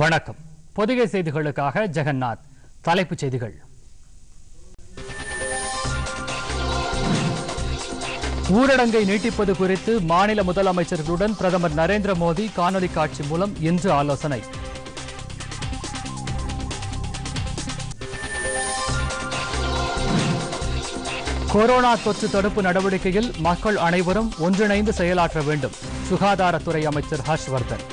வணக்கம் பொதிகை செய்திகளுக்காக ஜெகநாத் தலைப்புச் செய்திகள் ஊரடங்கை நீட்டிப்பது குறித்து மாநில முதலமைச்சர்களுடன் பிரதமர் நரேந்திர மோடி காணொலி காட்சி மூலம் இன்று ஆலோசனை கொரோனா தொற்று தடுப்பு நடவடிக்கையில் மக்கள் அனைவரும் ஒன்றிணைந்து செயலாற்ற வேண்டும் சுகாதாரத்துறை அமைச்சர் ஹர்ஷ்வர்தன்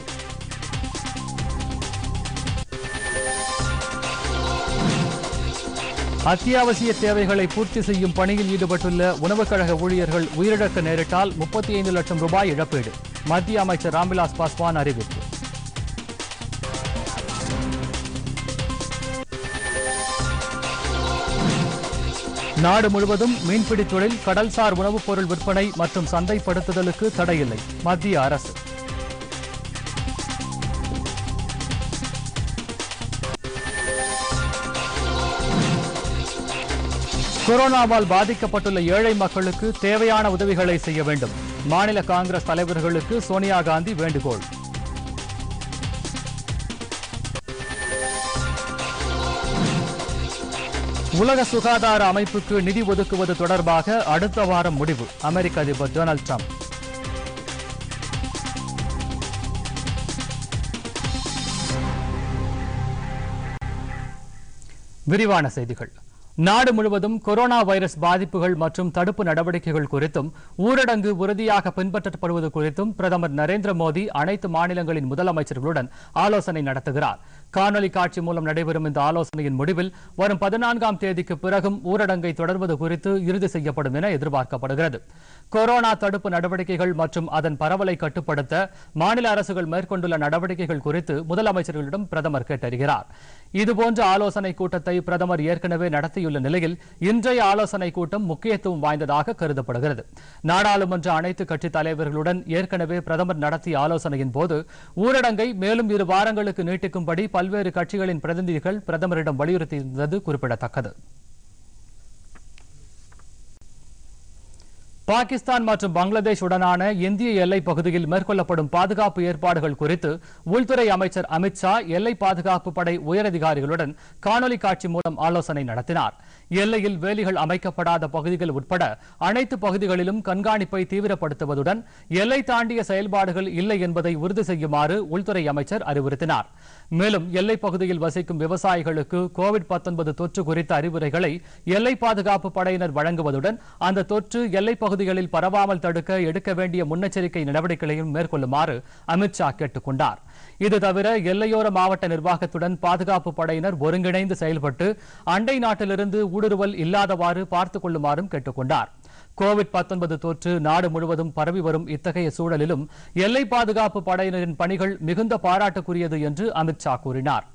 அத்தியாவசிய தேவைகளை பூர்த்தி செய்யும் பணியில் ஈடுபட்டுள்ள உணவுக் கழக ஊழியர்கள் உயிரிழக்க நேரிட்டால் முப்பத்தி ஐந்து லட்சம் ரூபாய் இழப்பீடு மத்திய அமைச்சர் ராம்விலாஸ் பாஸ்வான் அறிவிப்பு நாடு முழுவதும் மீன்பிடித் தொழில் கடல்சார் உணவுப் பொருள் விற்பனை மற்றும் சந்தைப்படுத்துதலுக்கு தடையில்லை மத்திய அரசு கொரோனாவால் பாதிக்கப்பட்டுள்ள ஏழை மக்களுக்கு தேவையான உதவிகளை செய்ய வேண்டும் மாநில காங்கிரஸ் தலைவர்களுக்கு சோனியா காந்தி வேண்டுகோள் உலக சுகாதார அமைப்புக்கு நிதி ஒதுக்குவது தொடர்பாக அடுத்த வாரம் முடிவு அமெரிக்க அதிபர் டொனால்டு ட்ரம்ப் விரிவான செய்திகள் நாடு முழுவதும் கொரோனா வைரஸ் பாதிப்புகள் மற்றும் தடுப்பு நடவடிக்கைகள் குறித்தும் ஊரடங்கு உறுதியாக பின்பற்றப்படுவது குறித்தும் பிரதமர் நரேந்திர மோடி அனைத்து மாநிலங்களின் முதலமைச்சர்களுடன் ஆலோசனை நடத்துகிறார் காணொலி காட்சி மூலம் நடைபெறும் இந்த ஆலோசனையின் முடிவில் வரும் பதினான்காம் தேதிக்கு பிறகும் ஊரடங்கை தொடர்வது குறித்து இறுதி செய்யப்படும் என எதிர்பார்க்கப்படுகிறது கொரோனா தடுப்பு நடவடிக்கைகள் மற்றும் அதன் பரவலை கட்டுப்படுத்த மாநில அரசுகள் மேற்கொண்டுள்ள நடவடிக்கைகள் குறித்து முதலமைச்சர்களிடம் பிரதமர் கேட்டறிகிறார் இதுபோன்ற ஆலோசனை கூட்டத்தை பிரதமர் ஏற்கனவே நடத்தியுள்ள நிலையில் இன்றைய ஆலோசனை கூட்டம் முக்கியத்துவம் வாய்ந்ததாக கருதப்படுகிறது நாடாளுமன்ற அனைத்து கட்சித் தலைவர்களுடன் ஏற்கனவே பிரதமர் நடத்திய ஆலோசனையின் போது ஊரடங்கை மேலும் இரு வாரங்களுக்கு நீட்டிக்கும்படி பல்வேறு கட்சிகளின் பிரதிநிதிகள் பிரதமரிடம் வலியுறுத்தியிருந்தது குறிப்பிடத்தக்கது பாகிஸ்தான் மற்றும் பங்களாதேஷ் உடனான இந்திய எல்லை பகுதியில் மேற்கொள்ளப்படும் பாதுகாப்பு ஏற்பாடுகள் குறித்து உள்துறை அமைச்சர் அமித்ஷா எல்லை பாதுகாப்பு படை உயரதிகாரிகளுடன் காணொலி காட்சி மூலம் ஆலோசனை நடத்தினார் எல்லையில் வேலிகள் அமைக்கப்படாத பகுதிகள் உட்பட அனைத்து பகுதிகளிலும் கண்காணிப்பை தீவிரப்படுத்துவதுடன் எல்லை தாண்டிய செயல்பாடுகள் இல்லை என்பதை உறுதி செய்யுமாறு உள்துறை அமைச்சர் அறிவுறுத்தினார் மேலும் எல்லைப் பகுதியில் வசிக்கும் விவசாயிகளுக்கு கோவிட் தொற்று குறித்த அறிவுரைகளை எல்லை பாதுகாப்பு படையினர் வழங்குவதுடன் அந்த தொற்று எல்லைப் பகுதிகளில் பரவாமல் தடுக்க எடுக்க வேண்டிய முன்னெச்சரிக்கை நடவடிக்கைகளையும் மேற்கொள்ளுமாறு ஷா கேட்டுக் கொண்டார் இது தவிர எல்லையோர மாவட்ட நிர்வாகத்துடன் பாதுகாப்பு படையினர் ஒருங்கிணைந்து செயல்பட்டு அண்டை நாட்டிலிருந்து ஊடுருவல் இல்லாதவாறு பார்த்துக் கொள்ளுமாறும் கேட்டுக் கொண்டார் கோவிட் தொற்று நாடு முழுவதும் பரவி வரும் இத்தகைய சூழலிலும் எல்லை பாதுகாப்பு படையினரின் பணிகள் மிகுந்த பாராட்டுக்குரியது என்று அமித்ஷா கூறினார்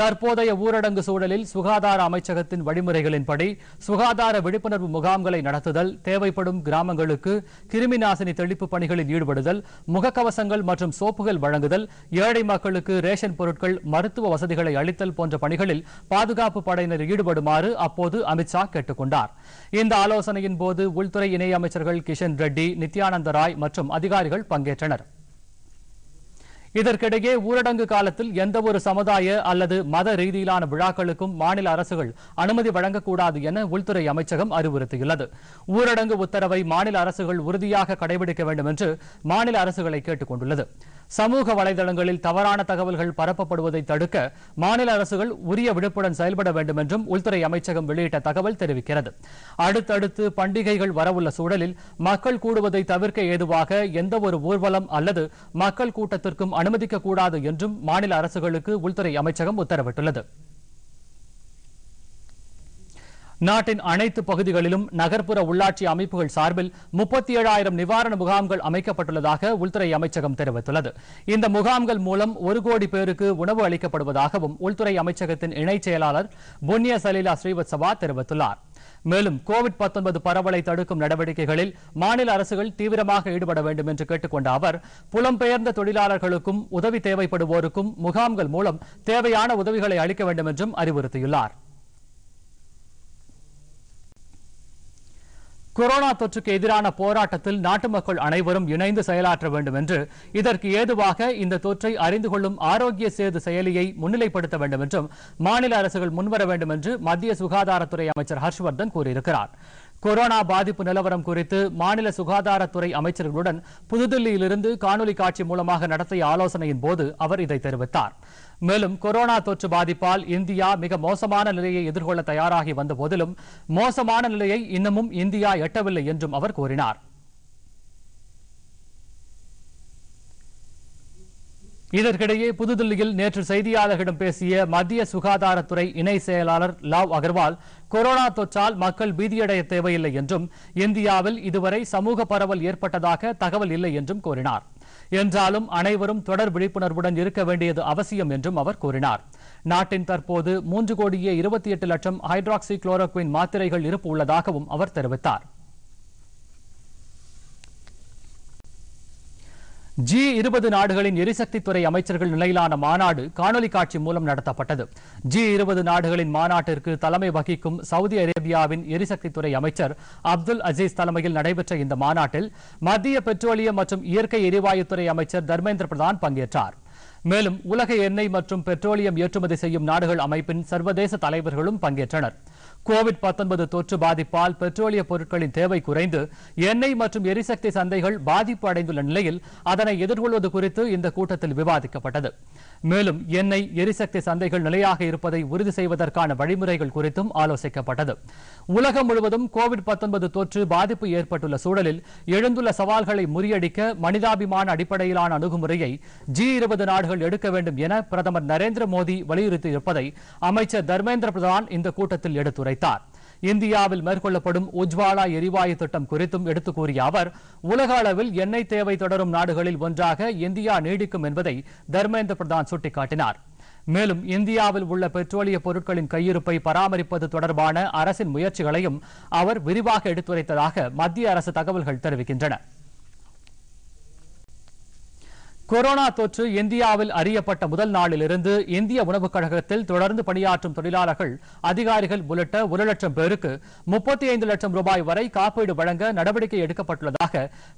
தற்போதைய ஊரடங்கு சூழலில் சுகாதார அமைச்சகத்தின் வழிமுறைகளின்படி சுகாதார விழிப்புணர்வு முகாம்களை நடத்துதல் தேவைப்படும் கிராமங்களுக்கு கிருமி நாசினி தெளிப்பு பணிகளில் ஈடுபடுதல் முகக்கவசங்கள் மற்றும் சோப்புகள் வழங்குதல் ஏழை மக்களுக்கு ரேஷன் பொருட்கள் மருத்துவ வசதிகளை அளித்தல் போன்ற பணிகளில் பாதுகாப்பு படையினர் ஈடுபடுமாறு அப்போது அமித்ஷா ஷா கேட்டுக் கொண்டார் இந்த ஆலோசனையின் போது உள்துறை இணையமைச்சர்கள் கிஷன் ரெட்டி நித்யானந்த ராய் மற்றும் அதிகாரிகள் பங்கேற்றனர் இதற்கிடையே ஊரடங்கு காலத்தில் எந்தவொரு சமுதாய அல்லது மத ரீதியிலான விழாக்களுக்கும் மாநில அரசுகள் அனுமதி வழங்கக்கூடாது என உள்துறை அமைச்சகம் அறிவுறுத்தியுள்ளது ஊரடங்கு உத்தரவை மாநில அரசுகள் உறுதியாக கடைபிடிக்க வேண்டும் என்று மாநில அரசுகளை கேட்டுக் கொண்டுள்ளது சமூக வலைதளங்களில் தவறான தகவல்கள் பரப்பப்படுவதை தடுக்க மாநில அரசுகள் உரிய விடுப்புடன் செயல்பட வேண்டும் என்றும் உள்துறை அமைச்சகம் வெளியிட்ட தகவல் தெரிவிக்கிறது அடுத்தடுத்து பண்டிகைகள் வரவுள்ள சூழலில் மக்கள் கூடுவதை தவிர்க்க ஏதுவாக எந்தவொரு ஊர்வலம் அல்லது மக்கள் கூட்டத்திற்கும் அனுமதிக்கக்கூடாது என்றும் மாநில அரசுகளுக்கு உள்துறை அமைச்சகம் உத்தரவிட்டுள்ளது நாட்டின் அனைத்து பகுதிகளிலும் நகர்ப்புற உள்ளாட்சி அமைப்புகள் சார்பில் முப்பத்தி ஏழாயிரம் நிவாரண முகாம்கள் அமைக்கப்பட்டுள்ளதாக உள்துறை அமைச்சகம் தெரிவித்துள்ளது இந்த முகாம்கள் மூலம் ஒரு கோடி பேருக்கு உணவு அளிக்கப்படுவதாகவும் உள்துறை அமைச்சகத்தின் இணைச் செயலாளர் புண்ணிய சலீலா ஸ்ரீவத்சவா தெரிவித்துள்ளார் மேலும் கோவிட் பரவலை தடுக்கும் நடவடிக்கைகளில் மாநில அரசுகள் தீவிரமாக ஈடுபட வேண்டும் என்று கேட்டுக்கொண்ட அவர் புலம்பெயர்ந்த தொழிலாளர்களுக்கும் உதவி தேவைப்படுவோருக்கும் முகாம்கள் மூலம் தேவையான உதவிகளை அளிக்க வேண்டும் என்றும் அறிவுறுத்தியுள்ளாா் கொரோனா தொற்றுக்கு எதிரான போராட்டத்தில் நாட்டு மக்கள் அனைவரும் இணைந்து செயலாற்ற வேண்டும் என்று இதற்கு ஏதுவாக இந்த தொற்றை அறிந்து கொள்ளும் ஆரோக்கிய சேது செயலியை முன்னிலைப்படுத்த வேண்டும் என்றும் மாநில அரசுகள் முன்வர வேண்டும் என்று மத்திய சுகாதாரத்துறை அமைச்சர் ஹர்ஷ்வர்தன் கூறியிருக்கிறார் கொரோனா பாதிப்பு நிலவரம் குறித்து மாநில சுகாதாரத்துறை அமைச்சர்களுடன் புதுதில்லியிலிருந்து காணொலி காட்சி மூலமாக நடத்திய ஆலோசனையின் போது அவர் இதை தெரிவித்தார் மேலும் கொரோனா தொற்று பாதிப்பால் இந்தியா மிக மோசமான நிலையை எதிர்கொள்ள தயாராகி வந்த போதிலும் மோசமான நிலையை இன்னமும் இந்தியா எட்டவில்லை என்றும் அவர் கூறினார் இதற்கிடையே புதுதில்லியில் நேற்று செய்தியாளர்களிடம் பேசிய மத்திய சுகாதாரத்துறை இணை செயலாளர் லாவ் அகர்வால் கொரோனா தொற்றால் மக்கள் பீதியடைய தேவையில்லை என்றும் இந்தியாவில் இதுவரை சமூக பரவல் ஏற்பட்டதாக தகவல் இல்லை என்றும் கூறினாா் என்றாலும் அனைவரும் தொடர் விழிப்புணர்வுடன் இருக்க வேண்டியது அவசியம் என்றும் அவர் கூறினார் நாட்டின் தற்போது மூன்று கோடியே இருபத்தி எட்டு லட்சம் ஹைட்ராக்சி குளோரோக்வின் மாத்திரைகள் இருப்பு உள்ளதாகவும் அவர் தெரிவித்தார் ஜி இருபது நாடுகளின் எரிசக்தித்துறை அமைச்சர்கள் நிலையிலான மாநாடு காணொலி காட்சி மூலம் நடத்தப்பட்டது ஜி இருபது நாடுகளின் மாநாட்டிற்கு தலைமை வகிக்கும் சவுதி அரேபியாவின் எரிசக்தித்துறை அமைச்சர் அப்துல் அசீஸ் தலைமையில் நடைபெற்ற இந்த மாநாட்டில் மத்திய பெட்ரோலியம் மற்றும் இயற்கை எரிவாயுத்துறை அமைச்சர் தர்மேந்திர பிரதான் பங்கேற்றார் மேலும் உலக எண்ணெய் மற்றும் பெட்ரோலியம் ஏற்றுமதி செய்யும் நாடுகள் அமைப்பின் சர்வதேச தலைவர்களும் பங்கேற்றனர் கோவிட் பத்தொன்பது தொற்று பாதிப்பால் பெட்ரோலிய பொருட்களின் தேவை குறைந்து எண்ணெய் மற்றும் எரிசக்தி சந்தைகள் பாதிப்பு அடைந்துள்ள நிலையில் அதனை எதிர்கொள்வது குறித்து இந்த கூட்டத்தில் விவாதிக்கப்பட்டது மேலும் எண்ணெய் எரிசக்தி சந்தைகள் நிலையாக இருப்பதை உறுதி செய்வதற்கான வழிமுறைகள் குறித்தும் ஆலோசிக்கப்பட்டது உலகம் முழுவதும் கோவிட் தொற்று பாதிப்பு ஏற்பட்டுள்ள சூழலில் எழுந்துள்ள சவால்களை முறியடிக்க மனிதாபிமான அடிப்படையிலான அணுகுமுறையை ஜி இருபது நாடுகள் எடுக்க வேண்டும் என பிரதமர் நரேந்திர மோடி வலியுறுத்தியிருப்பதை அமைச்சர் தர்மேந்திர பிரதான் இந்த கூட்டத்தில் எடுத்துரைத்தார் இந்தியாவில் மேற்கொள்ளப்படும் உஜ்வாலா எரிவாயு திட்டம் குறித்தும் எடுத்துக் கூறிய அவர் உலக அளவில் எண்ணெய் தேவை தொடரும் நாடுகளில் ஒன்றாக இந்தியா நீடிக்கும் என்பதை தர்மேந்திர பிரதான் சுட்டிக்காட்டினார் மேலும் இந்தியாவில் உள்ள பெட்ரோலிய பொருட்களின் கையிருப்பை பராமரிப்பது தொடர்பான அரசின் முயற்சிகளையும் அவர் விரிவாக எடுத்துரைத்ததாக மத்திய அரசு தகவல்கள் தெரிவிக்கின்றன கொரோனா தொற்று இந்தியாவில் அறியப்பட்ட முதல் நாளிலிருந்து இந்திய உணவுக் கழகத்தில் தொடர்ந்து பணியாற்றும் தொழிலாளர்கள் அதிகாரிகள் உள்ளிட்ட ஒரு லட்சம் பேருக்கு முப்பத்தி ஐந்து லட்சம் ரூபாய் வரை காப்பீடு வழங்க நடவடிக்கை எடுக்கப்பட்டுள்ளதாக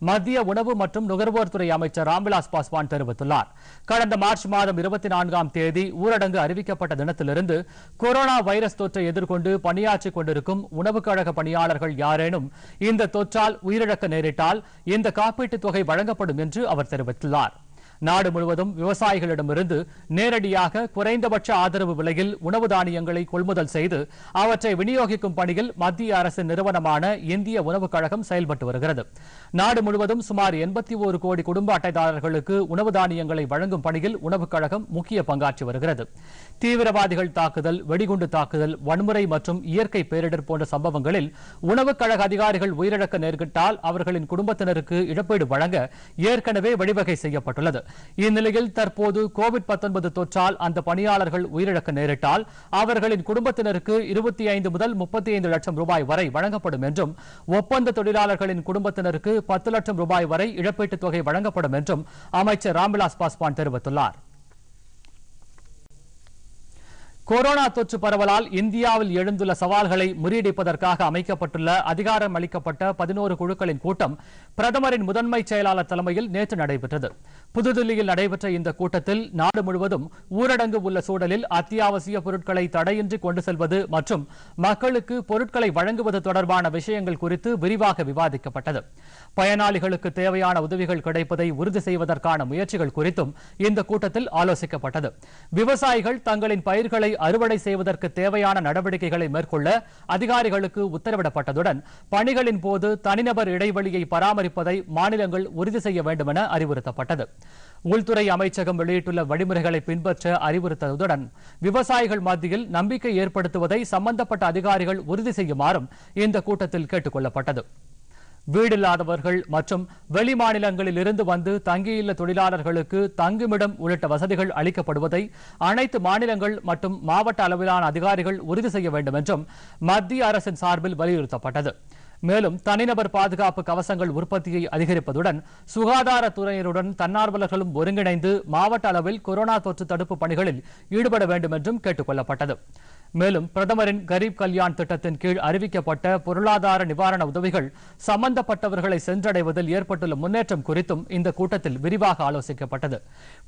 மத்திய உணவு மற்றும் நுகர்வோர் துறை அமைச்சர் ராம்விலாஸ் பாஸ்வான் தெரிவித்துள்ளார் கடந்த மார்ச் மாதம் இருபத்தி நான்காம் தேதி ஊரடங்கு அறிவிக்கப்பட்ட தினத்திலிருந்து கொரோனா வைரஸ் தொற்றை எதிர்கொண்டு பணியாற்றிக் கொண்டிருக்கும் உணவுக் கழக பணியாளர்கள் யாரேனும் இந்த தொற்றால் உயிரிழக்க நேரிட்டால் இந்த காப்பீட்டுத் தொகை வழங்கப்படும் என்று அவர் தெரிவித்துள்ளார் நாடு முழுவதும் விவசாயிகளிடமிருந்து நேரடியாக குறைந்தபட்ச ஆதரவு விலையில் உணவு தானியங்களை கொள்முதல் செய்து அவற்றை விநியோகிக்கும் பணியில் மத்திய அரசு நிறுவனமான இந்திய உணவுக் கழகம் செயல்பட்டு வருகிறது நாடு முழுவதும் சுமார் எண்பத்தி ஒரு கோடி குடும்ப அட்டைதாரர்களுக்கு உணவு தானியங்களை வழங்கும் பணியில் உணவுக் கழகம் முக்கிய பங்காற்றி வருகிறது தீவிரவாதிகள் தாக்குதல் வெடிகுண்டு தாக்குதல் வன்முறை மற்றும் இயற்கை பேரிடர் போன்ற சம்பவங்களில் உணவுக் கழக அதிகாரிகள் உயிரிழக்க நேர்கிட்டால் அவர்களின் குடும்பத்தினருக்கு இழப்பீடு வழங்க ஏற்கனவே வழிவகை செய்யப்பட்டுள்ளது இந்நிலையில் தற்போது கோவிட் தொற்றால் அந்த பணியாளர்கள் உயிரிழக்க நேரிட்டால் அவர்களின் குடும்பத்தினருக்கு இருபத்தி ஐந்து முதல் முப்பத்தி ஐந்து லட்சம் ரூபாய் வரை வழங்கப்படும் என்றும் ஒப்பந்த தொழிலாளர்களின் குடும்பத்தினருக்கு பத்து லட்சம் ரூபாய் வரை இழப்பீட்டுத் தொகை வழங்கப்படும் என்றும் அமைச்சர் ராம்விலாஸ் பாஸ்வான் தெரிவித்துள்ளார் கொரோனா தொற்று பரவலால் இந்தியாவில் எழுந்துள்ள சவால்களை முறியடிப்பதற்காக அமைக்கப்பட்டுள்ள அதிகாரம் அளிக்கப்பட்ட பதினோரு குழுக்களின் கூட்டம் பிரதமரின் முதன்மை செயலாளர் தலைமையில் நேற்று நடைபெற்றது புதுதில்லியில் நடைபெற்ற இந்த கூட்டத்தில் நாடு முழுவதும் ஊரடங்கு உள்ள சூழலில் அத்தியாவசிய பொருட்களை தடையின்றி கொண்டு செல்வது மற்றும் மக்களுக்கு பொருட்களை வழங்குவது தொடர்பான விஷயங்கள் குறித்து விரிவாக விவாதிக்கப்பட்டது பயனாளிகளுக்கு தேவையான உதவிகள் கிடைப்பதை உறுதி செய்வதற்கான முயற்சிகள் குறித்தும் இந்த கூட்டத்தில் ஆலோசிக்கப்பட்டது விவசாயிகள் தங்களின் பயிர்களை அறுவடை செய்வதற்கு தேவையான நடவடிக்கைகளை மேற்கொள்ள அதிகாரிகளுக்கு உத்தரவிடப்பட்டதுடன் பணிகளின் போது தனிநபர் இடைவெளியை பராமரிப்பதை மாநிலங்கள் உறுதி செய்ய வேண்டுமென அறிவுறுத்தப்பட்டது உள்துறை அமைச்சகம் வெளியிட்டுள்ள வழிமுறைகளை பின்பற்ற அறிவுறுத்ததுடன் விவசாயிகள் மத்தியில் நம்பிக்கை ஏற்படுத்துவதை சம்பந்தப்பட்ட அதிகாரிகள் உறுதி செய்யுமாறும் இந்த கூட்டத்தில் கேட்டுக் கொள்ளப்பட்டது வீடில்லாதவர்கள் மற்றும் வெளி மாநிலங்களில் இருந்து வந்து தங்கியுள்ள தொழிலாளர்களுக்கு தங்குமிடம் உள்ளிட்ட வசதிகள் அளிக்கப்படுவதை அனைத்து மாநிலங்கள் மற்றும் மாவட்ட அளவிலான அதிகாரிகள் உறுதி செய்ய வேண்டும் என்றும் மத்திய அரசின் சார்பில் வலியுறுத்தப்பட்டது மேலும் தனிநபர் பாதுகாப்பு கவசங்கள் உற்பத்தியை அதிகரிப்பதுடன் சுகாதாரத்துறையினருடன் தன்னார்வலர்களும் ஒருங்கிணைந்து மாவட்ட அளவில் கொரோனா தொற்று தடுப்பு பணிகளில் ஈடுபட வேண்டும் என்றும் கேட்டுக் கொள்ளப்பட்டது மேலும் பிரதமரின் கரீப் கல்யாண் திட்டத்தின் கீழ் அறிவிக்கப்பட்ட பொருளாதார நிவாரண உதவிகள் சம்பந்தப்பட்டவர்களை சென்றடைவதில் ஏற்பட்டுள்ள முன்னேற்றம் குறித்தும் இந்த கூட்டத்தில் விரிவாக ஆலோசிக்கப்பட்டது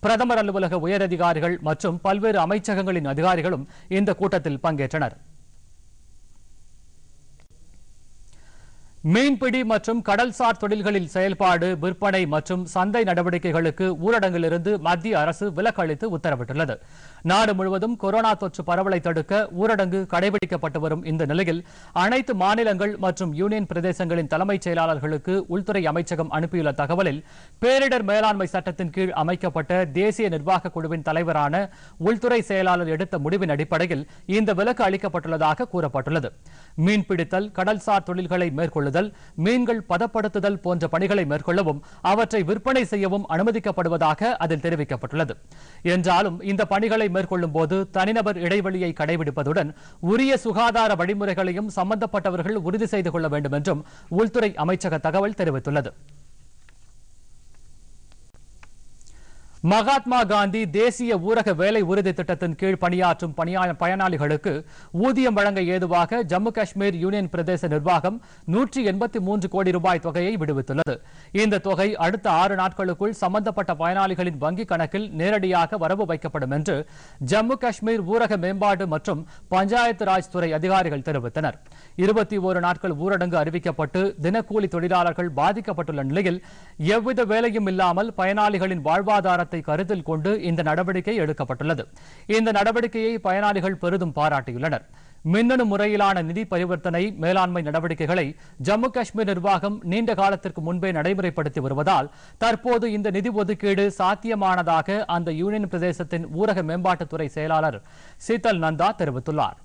பிரதமர் அலுவலக உயரதிகாரிகள் மற்றும் பல்வேறு அமைச்சகங்களின் அதிகாரிகளும் இந்த கூட்டத்தில் பங்கேற்றனா் மீன்பிடி மற்றும் கடல்சார் தொழில்களில் செயல்பாடு விற்பனை மற்றும் சந்தை நடவடிக்கைகளுக்கு ஊரடங்கிலிருந்து மத்திய அரசு விலக்கு அளித்து உத்தரவிட்டுள்ளது நாடு முழுவதும் கொரோனா தொற்று பரவலை தடுக்க ஊரடங்கு கடைபிடிக்கப்பட்டு வரும் இந்த நிலையில் அனைத்து மாநிலங்கள் மற்றும் யூனியன் பிரதேசங்களின் தலைமைச் செயலாளர்களுக்கு உள்துறை அமைச்சகம் அனுப்பியுள்ள தகவலில் பேரிடர் மேலாண்மை சட்டத்தின் கீழ் அமைக்கப்பட்ட தேசிய நிர்வாக குழுவின் தலைவரான உள்துறை செயலாளர் எடுத்த முடிவின் அடிப்படையில் இந்த விலக்கு அளிக்கப்பட்டுள்ளதாக கூறப்பட்டுள்ளது மீன்பிடித்தல் கடல்சார் தொழில்களை மேற்கொள்ள கொள்ளுதல் மீன்கள் பதப்படுத்துதல் போன்ற பணிகளை மேற்கொள்ளவும் அவற்றை விற்பனை செய்யவும் அனுமதிக்கப்படுவதாக அதில் தெரிவிக்கப்பட்டுள்ளது என்றாலும் இந்த பணிகளை மேற்கொள்ளும் போது தனிநபர் இடைவெளியை கடைபிடிப்பதுடன் உரிய சுகாதார வழிமுறைகளையும் சம்பந்தப்பட்டவர்கள் உறுதி செய்து கொள்ள வேண்டும் என்றும் உள்துறை அமைச்சக தகவல் தெரிவித்துள்ளது மகாத்மா காந்தி தேசிய ஊரக வேலை உறுதி திட்டத்தின் கீழ் பணியாற்றும் பயனாளிகளுக்கு ஊதியம் வழங்க ஏதுவாக ஜம்மு காஷ்மீர் யூனியன் பிரதேச நிர்வாகம் நூற்றி எண்பத்தி மூன்று கோடி ரூபாய் தொகையை விடுவித்துள்ளது இந்த தொகை அடுத்த ஆறு நாட்களுக்குள் சம்பந்தப்பட்ட பயனாளிகளின் வங்கிக் கணக்கில் நேரடியாக வரவு வைக்கப்படும் என்று ஜம்மு காஷ்மீர் ஊரக மேம்பாடு மற்றும் பஞ்சாயத்து ராஜ் துறை அதிகாரிகள் தெரிவித்தனர் இருபத்தி ஒரு நாட்கள் ஊரடங்கு அறிவிக்கப்பட்டு தினக்கூலி தொழிலாளர்கள் பாதிக்கப்பட்டுள்ள நிலையில் எவ்வித வேலையும் இல்லாமல் பயனாளிகளின் வாழ்வாதாரத்தை எதிர்காலத்தை கருத்தில் கொண்டு இந்த நடவடிக்கை எடுக்கப்பட்டுள்ளது இந்த நடவடிக்கையை பயனாளிகள் பெரிதும் பாராட்டியுள்ளனர் மின்னணு முறையிலான நிதி பரிவர்த்தனை மேலாண்மை நடவடிக்கைகளை ஜம்மு காஷ்மீர் நிர்வாகம் நீண்ட காலத்திற்கு முன்பே நடைமுறைப்படுத்தி வருவதால் தற்போது இந்த நிதி ஒதுக்கீடு சாத்தியமானதாக அந்த யூனியன் பிரதேசத்தின் ஊரக மேம்பாட்டுத்துறை செயலாளர் சீதல் நந்தா தெரிவித்துள்ளார்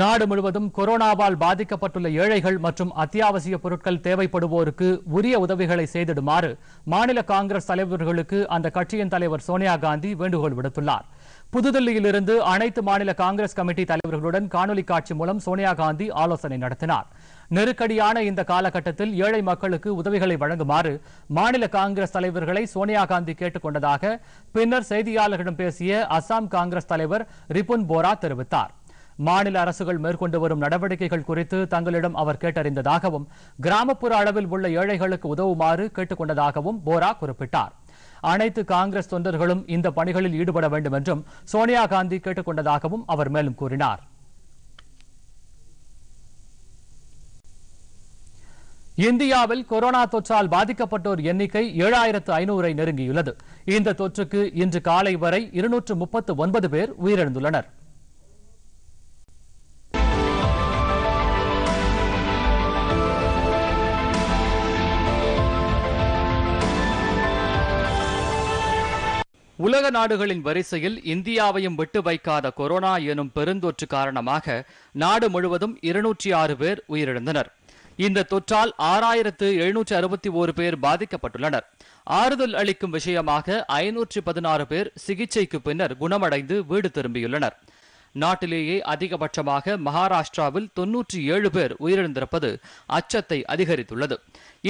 நாடு முழுவதும் கொரோனாவால் பாதிக்கப்பட்டுள்ள ஏழைகள் மற்றும் அத்தியாவசிய பொருட்கள் தேவைப்படுவோருக்கு உரிய உதவிகளை செய்திடுமாறு மாநில காங்கிரஸ் தலைவர்களுக்கு அந்த கட்சியின் தலைவர் சோனியா காந்தி வேண்டுகோள் விடுத்துள்ளார் புதுதில்லியிலிருந்து அனைத்து மாநில காங்கிரஸ் கமிட்டி தலைவர்களுடன் காணொலி காட்சி மூலம் சோனியா காந்தி ஆலோசனை நடத்தினார் நெருக்கடியான இந்த காலகட்டத்தில் ஏழை மக்களுக்கு உதவிகளை வழங்குமாறு மாநில காங்கிரஸ் தலைவர்களை சோனியா காந்தி கேட்டுக் கொண்டதாக பின்னர் செய்தியாளர்களிடம் பேசிய அசாம் காங்கிரஸ் தலைவர் ரிபுன் போரா தெரிவித்தார் மாநில அரசுகள் மேற்கொண்டு வரும் நடவடிக்கைகள் குறித்து தங்களிடம் அவர் கேட்டறிந்ததாகவும் கிராமப்புற அளவில் உள்ள ஏழைகளுக்கு உதவுமாறு கேட்டுக் கொண்டதாகவும் போரா குறிப்பிட்டார் அனைத்து காங்கிரஸ் தொண்டர்களும் இந்த பணிகளில் ஈடுபட வேண்டும் என்றும் சோனியா காந்தி கேட்டுக் கொண்டதாகவும் அவர் மேலும் கூறினார் இந்தியாவில் கொரோனா தொற்றால் பாதிக்கப்பட்டோர் எண்ணிக்கை ஏழாயிரத்து ஐநூறை நெருங்கியுள்ளது இந்த தொற்றுக்கு இன்று காலை வரை இருநூற்று முப்பத்து ஒன்பது பேர் உயிரிழந்துள்ளனர் உலக நாடுகளின் வரிசையில் இந்தியாவையும் விட்டு வைக்காத கொரோனா எனும் பெருந்தொற்று காரணமாக நாடு முழுவதும் இருநூற்றி ஆறு பேர் உயிரிழந்தனர் இந்த தொற்றால் ஆறாயிரத்து எழுநூற்று அறுபத்தி ஓரு பேர் பாதிக்கப்பட்டுள்ளனர் ஆறுதல் அளிக்கும் விஷயமாக ஐநூற்று பதினாறு பேர் சிகிச்சைக்கு பின்னர் குணமடைந்து வீடு திரும்பியுள்ளனர் நாட்டிலேயே அதிகபட்சமாக மகாராஷ்டிராவில் தொன்னூற்றி ஏழு பேர் உயிரிழந்திருப்பது அச்சத்தை அதிகரித்துள்ளது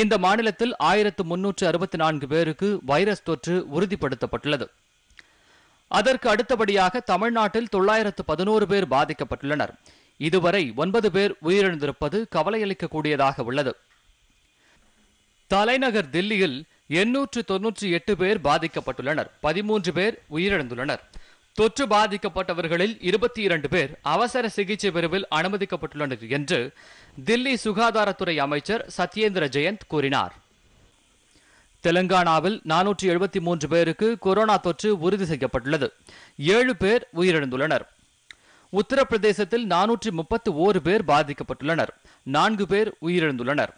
இந்த மாநிலத்தில் ஆயிரத்து முன்னூற்று அறுபத்தி நான்கு பேருக்கு வைரஸ் தொற்று உறுதிப்படுத்தப்பட்டுள்ளது அதற்கு அடுத்தபடியாக தமிழ்நாட்டில் தொள்ளாயிரத்து பதினோரு பேர் பாதிக்கப்பட்டுள்ளனர் இதுவரை ஒன்பது பேர் உயிரிழந்திருப்பது கவலையளிக்கக்கூடியதாக உள்ளது தலைநகர் தில்லியில் எண்ணூற்று தொன்னூற்றி எட்டு பேர் பாதிக்கப்பட்டுள்ளனர் பதிமூன்று பேர் உயிரிழந்துள்ளனர் தொற்று பாதிக்கப்பட்டவர்களில் இருபத்தி இரண்டு பேர் அவசர சிகிச்சை பிரிவில் அனுமதிக்கப்பட்டுள்ளனர் என்று தில்லி சுகாதாரத்துறை அமைச்சர் சத்யேந்திர ஜெயந்த் கூறினார் தெலங்கானாவில் நானூற்றி எழுபத்தி மூன்று பேருக்கு கொரோனா தொற்று உறுதி செய்யப்பட்டுள்ளது ஏழு பேர் உயிரிழந்துள்ளனர் உத்தரப்பிரதேசத்தில் நானூற்றி முப்பத்து ஓரு பேர் பாதிக்கப்பட்டுள்ளனர் நான்கு பேர் உயிரிழந்துள்ளனர்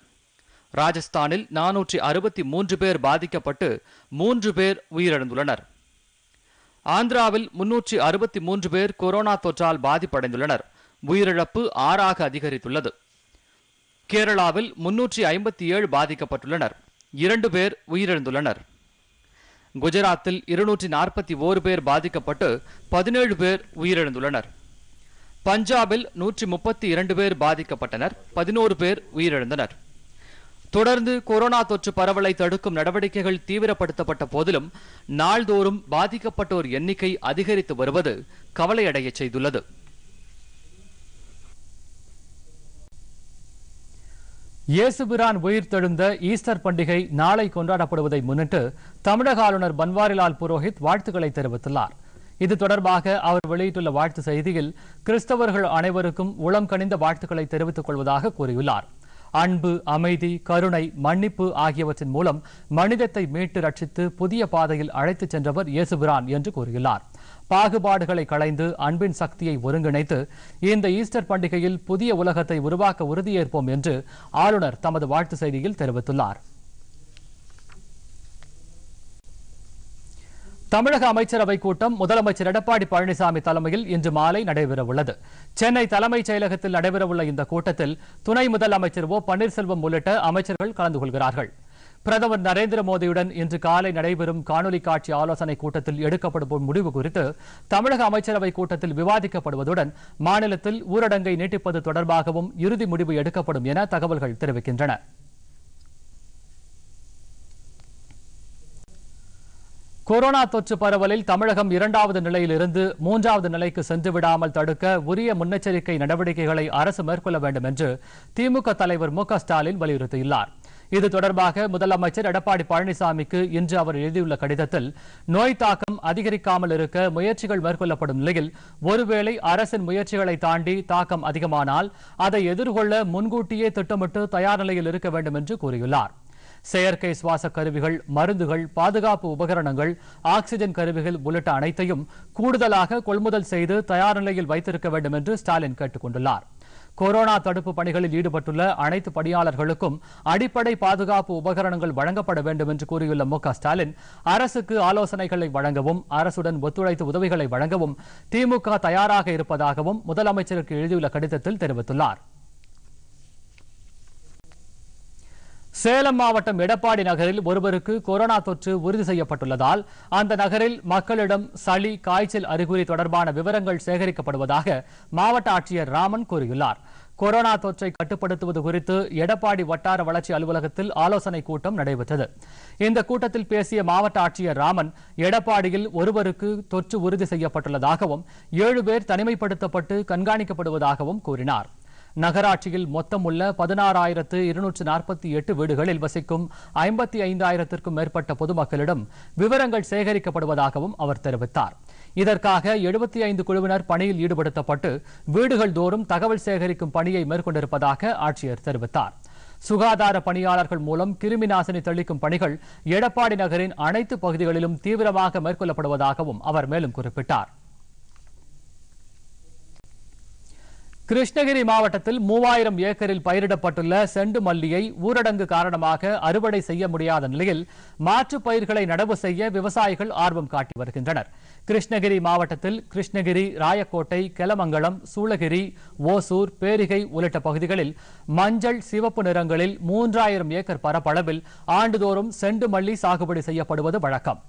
ராஜஸ்தானில் நானூற்றி அறுபத்தி மூன்று பேர் பாதிக்கப்பட்டு மூன்று பேர் உயிரிழந்துள்ளனர் ஆந்திராவில் முன்னூற்றி அறுபத்தி மூன்று பேர் கொரோனா தொற்றால் பாதிப்படைந்துள்ளனர் உயிரிழப்பு ஆறாக அதிகரித்துள்ளது கேரளாவில் முன்னூற்றி ஐம்பத்தி ஏழு பாதிக்கப்பட்டுள்ளனர் இரண்டு பேர் உயிரிழந்துள்ளனர் குஜராத்தில் இருநூற்றி நாற்பத்தி ஓரு பேர் பாதிக்கப்பட்டு பதினேழு பேர் உயிரிழந்துள்ளனர் பஞ்சாபில் நூற்றி முப்பத்தி இரண்டு பேர் பாதிக்கப்பட்டனர் பதினோரு பேர் உயிரிழந்தனர் தொடர்ந்து கொரோனா தொற்று பரவலை தடுக்கும் நடவடிக்கைகள் தீவிரப்படுத்தப்பட்ட போதிலும் நாள்தோறும் பாதிக்கப்பட்டோர் எண்ணிக்கை அதிகரித்து வருவது கவலையடைய செய்துள்ளது இயேசுபிரான் உயிர் தெழுந்த ஈஸ்டர் பண்டிகை நாளை கொண்டாடப்படுவதை முன்னிட்டு தமிழக ஆளுநர் பன்வாரிலால் புரோஹித் வாழ்த்துக்களை தெரிவித்துள்ளார் இது தொடர்பாக அவர் வெளியிட்டுள்ள வாழ்த்து செய்தியில் கிறிஸ்தவர்கள் அனைவருக்கும் உளம் கனிந்த வாழ்த்துக்களை தெரிவித்துக் கொள்வதாக கூறியுள்ளார் அன்பு அமைதி கருணை மன்னிப்பு ஆகியவற்றின் மூலம் மனிதத்தை மீட்டு ரட்சித்து புதிய பாதையில் அழைத்துச் சென்றவர் இயேசுபிரான் என்று கூறியுள்ளார் பாகுபாடுகளை களைந்து அன்பின் சக்தியை ஒருங்கிணைத்து இந்த ஈஸ்டர் பண்டிகையில் புதிய உலகத்தை உருவாக்க உறுதியேற்போம் என்று ஆளுநர் தமது வாழ்த்து செய்தியில் தெரிவித்துள்ளார் தமிழக அமைச்சரவை கூட்டம் முதலமைச்சர் எடப்பாடி பழனிசாமி தலைமையில் இன்று மாலை நடைபெறவுள்ளது சென்னை தலைமைச் செயலகத்தில் நடைபெறவுள்ள இந்த கூட்டத்தில் துணை முதலமைச்சர் ஓ பன்னீர்செல்வம் உள்ளிட்ட அமைச்சர்கள் கலந்து கொள்கிறார்கள் பிரதமர் நரேந்திர மோடியுடன் இன்று காலை நடைபெறும் காணொலி காட்சி ஆலோசனைக் கூட்டத்தில் எடுக்கப்படும் முடிவு குறித்து தமிழக அமைச்சரவை கூட்டத்தில் விவாதிக்கப்படுவதுடன் மாநிலத்தில் ஊரடங்கை நீட்டிப்பது தொடர்பாகவும் இறுதி முடிவு எடுக்கப்படும் என தகவல்கள் தெரிவிக்கின்றன கொரோனா தொற்று பரவலில் தமிழகம் இரண்டாவது நிலையிலிருந்து மூன்றாவது நிலைக்கு சென்றுவிடாமல் தடுக்க உரிய முன்னெச்சரிக்கை நடவடிக்கைகளை அரசு மேற்கொள்ள வேண்டும் என்று திமுக தலைவர் மு ஸ்டாலின் வலியுறுத்தியுள்ளார் இது தொடர்பாக முதலமைச்சர் எடப்பாடி பழனிசாமிக்கு இன்று அவர் எழுதியுள்ள கடிதத்தில் நோய் தாக்கம் அதிகரிக்காமல் இருக்க முயற்சிகள் மேற்கொள்ளப்படும் நிலையில் ஒருவேளை அரசின் முயற்சிகளை தாண்டி தாக்கம் அதிகமானால் அதை எதிர்கொள்ள முன்கூட்டியே திட்டமிட்டு தயார் நிலையில் இருக்க வேண்டும் என்று கூறியுள்ளார் செயற்கை சுவாச கருவிகள் மருந்துகள் பாதுகாப்பு உபகரணங்கள் ஆக்சிஜன் கருவிகள் உள்ளிட்ட அனைத்தையும் கூடுதலாக கொள்முதல் செய்து தயார் நிலையில் வைத்திருக்க வேண்டும் என்று ஸ்டாலின் கேட்டுக் கொண்டுள்ளார் கொரோனா தடுப்பு பணிகளில் ஈடுபட்டுள்ள அனைத்து பணியாளர்களுக்கும் அடிப்படை பாதுகாப்பு உபகரணங்கள் வழங்கப்பட வேண்டும் என்று கூறியுள்ள மு ஸ்டாலின் அரசுக்கு ஆலோசனைகளை வழங்கவும் அரசுடன் ஒத்துழைத்து உதவிகளை வழங்கவும் திமுக தயாராக இருப்பதாகவும் முதலமைச்சருக்கு எழுதியுள்ள கடிதத்தில் தெரிவித்துள்ளாா் சேலம் மாவட்டம் எடப்பாடி நகரில் ஒருவருக்கு கொரோனா தொற்று உறுதி செய்யப்பட்டுள்ளதால் அந்த நகரில் மக்களிடம் சளி காய்ச்சல் அறிகுறி தொடர்பான விவரங்கள் சேகரிக்கப்படுவதாக மாவட்ட ஆட்சியர் ராமன் கூறியுள்ளார் கொரோனா தொற்றை கட்டுப்படுத்துவது குறித்து எடப்பாடி வட்டார வளர்ச்சி அலுவலகத்தில் ஆலோசனை கூட்டம் நடைபெற்றது இந்த கூட்டத்தில் பேசிய மாவட்ட ஆட்சியர் ராமன் எடப்பாடியில் ஒருவருக்கு தொற்று உறுதி செய்யப்பட்டுள்ளதாகவும் ஏழு பேர் தனிமைப்படுத்தப்பட்டு கண்காணிக்கப்படுவதாகவும் கூறினாா் நகராட்சியில் மொத்தம் உள்ள பதினாறாயிரத்து இருநூற்று நாற்பத்தி எட்டு வீடுகளில் வசிக்கும் ஐம்பத்தி ஐந்தாயிரத்திற்கும் மேற்பட்ட பொதுமக்களிடம் விவரங்கள் சேகரிக்கப்படுவதாகவும் அவர் தெரிவித்தார் இதற்காக எழுபத்தி ஐந்து குழுவினர் பணியில் ஈடுபடுத்தப்பட்டு வீடுகள் தோறும் தகவல் சேகரிக்கும் பணியை மேற்கொண்டிருப்பதாக ஆட்சியர் தெரிவித்தார் சுகாதார பணியாளர்கள் மூலம் கிருமி நாசினி தெளிக்கும் பணிகள் எடப்பாடி நகரின் அனைத்து பகுதிகளிலும் தீவிரமாக மேற்கொள்ளப்படுவதாகவும் அவர் மேலும் குறிப்பிட்டார் கிருஷ்ணகிரி மாவட்டத்தில் மூவாயிரம் ஏக்கரில் பயிரிடப்பட்டுள்ள செண்டு மல்லியை ஊரடங்கு காரணமாக அறுவடை செய்ய முடியாத நிலையில் மாற்று பயிர்களை நடவு செய்ய விவசாயிகள் ஆர்வம் காட்டி வருகின்றனர் கிருஷ்ணகிரி மாவட்டத்தில் கிருஷ்ணகிரி ராயக்கோட்டை கெலமங்கலம் சூளகிரி ஓசூர் பேரிகை உள்ளிட்ட பகுதிகளில் மஞ்சள் சிவப்பு நிறங்களில் மூன்றாயிரம் ஏக்கர் பரப்பளவில் ஆண்டுதோறும் செண்டு மல்லி சாகுபடி செய்யப்படுவது வழக்கம்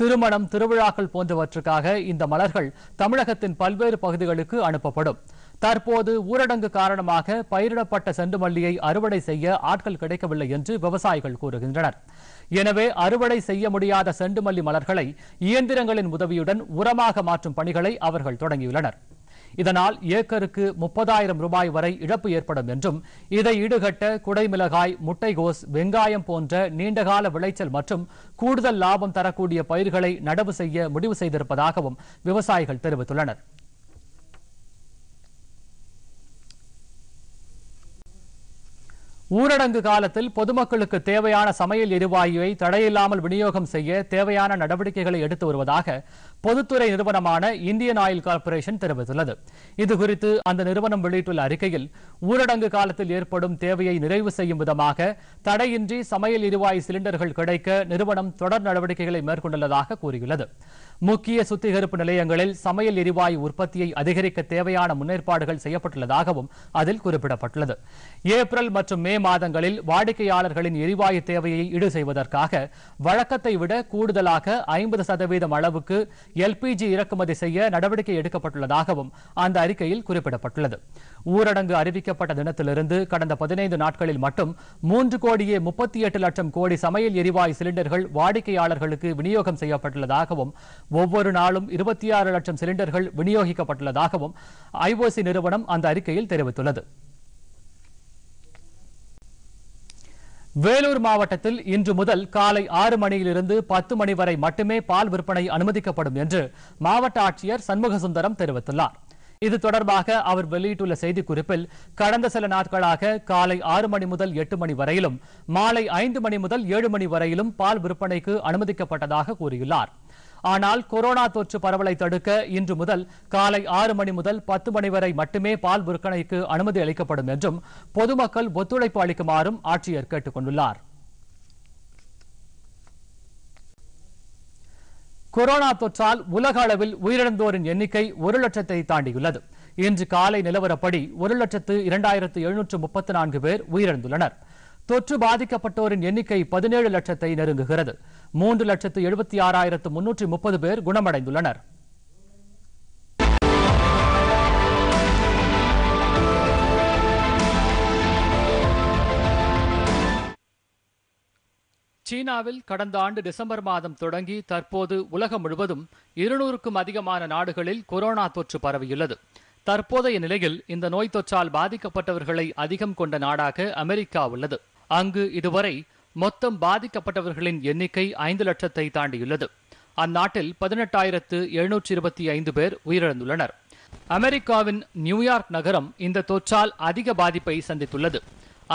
திருமணம் திருவிழாக்கள் போன்றவற்றுக்காக இந்த மலர்கள் தமிழகத்தின் பல்வேறு பகுதிகளுக்கு அனுப்பப்படும் தற்போது ஊரடங்கு காரணமாக பயிரிடப்பட்ட செண்டு மல்லியை அறுவடை செய்ய ஆட்கள் கிடைக்கவில்லை என்று விவசாயிகள் கூறுகின்றனர் எனவே அறுவடை செய்ய முடியாத செண்டு மல்லி மலர்களை இயந்திரங்களின் உதவியுடன் உரமாக மாற்றும் பணிகளை அவர்கள் தொடங்கியுள்ளனர் இதனால் ஏக்கருக்கு முப்பதாயிரம் ரூபாய் வரை இழப்பு ஏற்படும் என்றும் இதை ஈடுகட்ட குடைமிளகாய் முட்டைகோஸ் வெங்காயம் போன்ற நீண்டகால விளைச்சல் மற்றும் கூடுதல் லாபம் தரக்கூடிய பயிர்களை நடவு செய்ய முடிவு செய்திருப்பதாகவும் விவசாயிகள் தெரிவித்துள்ளனர் ஊரடங்கு காலத்தில் பொதுமக்களுக்கு தேவையான சமையல் எரிவாயுவை தடையில்லாமல் விநியோகம் செய்ய தேவையான நடவடிக்கைகளை எடுத்து வருவதாக பொதுத்துறை நிறுவனமான இந்தியன் ஆயில் கார்ப்பரேஷன் தெரிவித்துள்ளது இதுகுறித்து அந்த நிறுவனம் வெளியிட்டுள்ள அறிக்கையில் ஊரடங்கு காலத்தில் ஏற்படும் தேவையை நிறைவு செய்யும் விதமாக தடையின்றி சமையல் எரிவாயு சிலிண்டர்கள் கிடைக்க நிறுவனம் தொடர் நடவடிக்கைகளை மேற்கொண்டுள்ளதாக கூறியுள்ளது முக்கிய சுத்திகரிப்பு நிலையங்களில் சமையல் எரிவாயு உற்பத்தியை அதிகரிக்க தேவையான முன்னேற்பாடுகள் செய்யப்பட்டுள்ளதாகவும் அதில் குறிப்பிடப்பட்டுள்ளது ஏப்ரல் மற்றும் மே மாதங்களில் வாடிக்கையாளர்களின் எரிவாயு தேவையை ஈடு செய்வதற்காக வழக்கத்தை விட கூடுதலாக ஐம்பது சதவீதம் அளவுக்கு எல்பிஜி இறக்குமதி செய்ய நடவடிக்கை எடுக்கப்பட்டுள்ளதாகவும் அந்த அறிக்கையில் குறிப்பிடப்பட்டுள்ளது ஊரடங்கு அறிவிக்கப்பட்ட தினத்திலிருந்து கடந்த பதினைந்து நாட்களில் மட்டும் மூன்று கோடியே முப்பத்தி எட்டு லட்சம் கோடி சமையல் எரிவாயு சிலிண்டர்கள் வாடிக்கையாளர்களுக்கு விநியோகம் செய்யப்பட்டுள்ளதாகவும் ஒவ்வொரு நாளும் இருபத்தி ஆறு லட்சம் சிலிண்டர்கள் விநியோகிக்கப்பட்டுள்ளதாகவும் ஐஓசி நிறுவனம் அந்த அறிக்கையில் தெரிவித்துள்ளது வேலூர் மாவட்டத்தில் இன்று முதல் காலை ஆறு மணியிலிருந்து பத்து மணி வரை மட்டுமே பால் விற்பனை அனுமதிக்கப்படும் என்று மாவட்ட ஆட்சியர் சண்முகசுந்தரம் தெரிவித்துள்ளார் இது தொடர்பாக அவர் வெளியிட்டுள்ள செய்திக்குறிப்பில் கடந்த சில நாட்களாக காலை ஆறு மணி முதல் எட்டு மணி வரையிலும் மாலை ஐந்து மணி முதல் ஏழு மணி வரையிலும் பால் விற்பனைக்கு அனுமதிக்கப்பட்டதாக கூறியுள்ளார் ஆனால் கொரோனா தொற்று பரவலை தடுக்க இன்று முதல் காலை ஆறு மணி முதல் பத்து மணி வரை மட்டுமே பால் விற்பனைக்கு அனுமதி அளிக்கப்படும் என்றும் பொதுமக்கள் ஒத்துழைப்பு அளிக்குமாறும் ஆட்சியர் கேட்டுக் கொண்டுள்ளாா் கொரோனா தொற்றால் உலக அளவில் உயிரிழந்தோரின் எண்ணிக்கை ஒரு லட்சத்தை தாண்டியுள்ளது இன்று காலை நிலவரப்படி ஒரு லட்சத்து இரண்டாயிரத்து எழுநூற்று முப்பத்தி நான்கு பேர் உயிரிழந்துள்ளனர் தொற்று பாதிக்கப்பட்டோரின் எண்ணிக்கை பதினேழு லட்சத்தை நெருங்குகிறது மூன்று லட்சத்து எழுபத்தி ஆறாயிரத்து முன்னூற்றி முப்பது பேர் குணமடைந்துள்ளனர் சீனாவில் கடந்த ஆண்டு டிசம்பர் மாதம் தொடங்கி தற்போது உலகம் முழுவதும் இருநூறுக்கும் அதிகமான நாடுகளில் கொரோனா தொற்று பரவியுள்ளது தற்போதைய நிலையில் இந்த நோய் தொற்றால் பாதிக்கப்பட்டவர்களை அதிகம் கொண்ட நாடாக அமெரிக்கா உள்ளது அங்கு இதுவரை மொத்தம் பாதிக்கப்பட்டவர்களின் எண்ணிக்கை ஐந்து லட்சத்தை தாண்டியுள்ளது அந்நாட்டில் பதினெட்டாயிரத்து எழுநூற்றி இருபத்தி ஐந்து பேர் உயிரிழந்துள்ளனர் அமெரிக்காவின் நியூயார்க் நகரம் இந்த தொற்றால் அதிக பாதிப்பை சந்தித்துள்ளது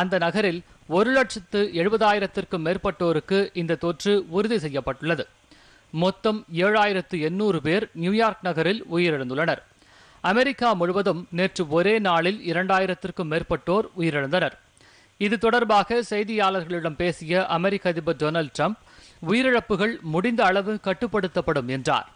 அந்த நகரில் ஒரு லட்சத்து எழுபதாயிரத்திற்கும் மேற்பட்டோருக்கு இந்த தொற்று உறுதி செய்யப்பட்டுள்ளது மொத்தம் ஏழாயிரத்து எண்ணூறு பேர் நியூயார்க் நகரில் உயிரிழந்துள்ளனர் அமெரிக்கா முழுவதும் நேற்று ஒரே நாளில் இரண்டாயிரத்திற்கும் மேற்பட்டோர் உயிரிழந்தனர் இது தொடர்பாக செய்தியாளர்களிடம் பேசிய அமெரிக்க அதிபர் டொனால்டு ட்ரம்ப் உயிரிழப்புகள் முடிந்த அளவு கட்டுப்படுத்தப்படும் என்றார்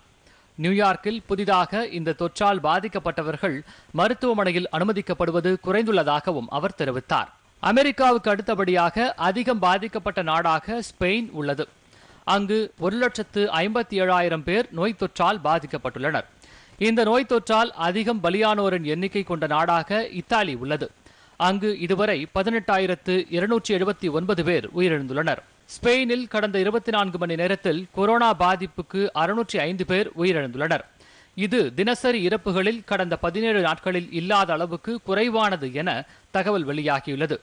நியூயார்க்கில் புதிதாக இந்த தொற்றால் பாதிக்கப்பட்டவர்கள் மருத்துவமனையில் அனுமதிக்கப்படுவது குறைந்துள்ளதாகவும் அவர் தெரிவித்தார் அமெரிக்காவுக்கு அடுத்தபடியாக அதிகம் பாதிக்கப்பட்ட நாடாக ஸ்பெயின் உள்ளது அங்கு ஒரு லட்சத்து ஐம்பத்தி ஏழாயிரம் பேர் நோய் தொற்றால் பாதிக்கப்பட்டுள்ளனர் இந்த நோய் தொற்றால் அதிகம் பலியானோரின் எண்ணிக்கை கொண்ட நாடாக இத்தாலி உள்ளது அங்கு இதுவரை பதினெட்டாயிரத்து இருநூற்றி எழுபத்தி ஒன்பது பேர் உயிரிழந்துள்ளனர் ஸ்பெயினில் கடந்த இருபத்தி நான்கு மணி நேரத்தில் கொரோனா பாதிப்புக்கு அறுநூற்றி ஐந்து பேர் உயிரிழந்துள்ளனர் இது தினசரி இறப்புகளில் கடந்த பதினேழு நாட்களில் இல்லாத அளவுக்கு குறைவானது என தகவல் வெளியாகியுள்ளது